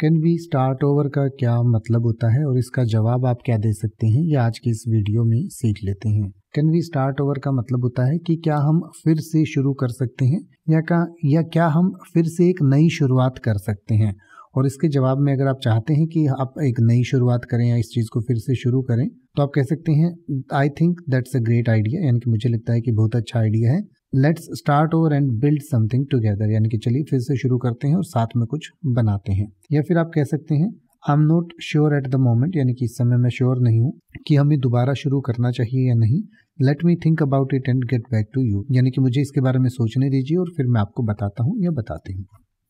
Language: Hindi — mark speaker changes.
Speaker 1: कैन वी स्टार्ट ओवर का क्या मतलब होता है और इसका जवाब आप क्या दे सकते हैं ये आज की इस वीडियो में सीख लेते हैं कैन वी स्टार्ट ओवर का मतलब होता है कि क्या हम फिर से शुरू कर सकते हैं या का या क्या हम फिर से एक नई शुरुआत कर सकते हैं और इसके जवाब में अगर आप चाहते हैं कि आप एक नई शुरुआत करें या इस चीज़ को फिर से शुरू करें तो आप कह सकते हैं I think that's a great idea यानी कि मुझे लगता है कि बहुत अच्छा आइडिया है let's start over and build something together यानी कि चलिए फिर से शुरू करते हैं और साथ में कुछ बनाते हैं या फिर आप कह सकते हैं I am not sure at the moment यानी कि इस समय मैं श्योर नहीं हूँ कि हमें दोबारा शुरू करना चाहिए या नहीं let me think about it and get back to you यानी कि मुझे इसके बारे में सोचने
Speaker 2: दीजिए और फिर मैं आपको बताता हूँ या बताती हूँ